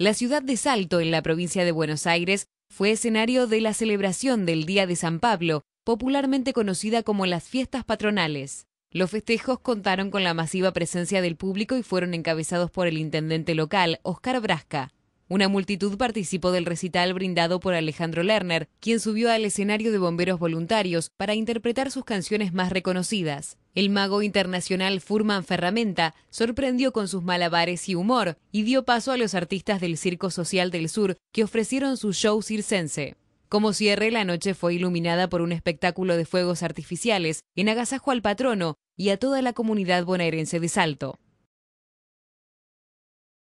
La ciudad de Salto, en la provincia de Buenos Aires, fue escenario de la celebración del Día de San Pablo, popularmente conocida como las fiestas patronales. Los festejos contaron con la masiva presencia del público y fueron encabezados por el intendente local, Oscar Brasca. Una multitud participó del recital brindado por Alejandro Lerner, quien subió al escenario de bomberos voluntarios para interpretar sus canciones más reconocidas. El mago internacional Furman Ferramenta sorprendió con sus malabares y humor y dio paso a los artistas del Circo Social del Sur que ofrecieron su show circense. Como cierre, la noche fue iluminada por un espectáculo de fuegos artificiales en agasajo al patrono y a toda la comunidad bonaerense de Salto.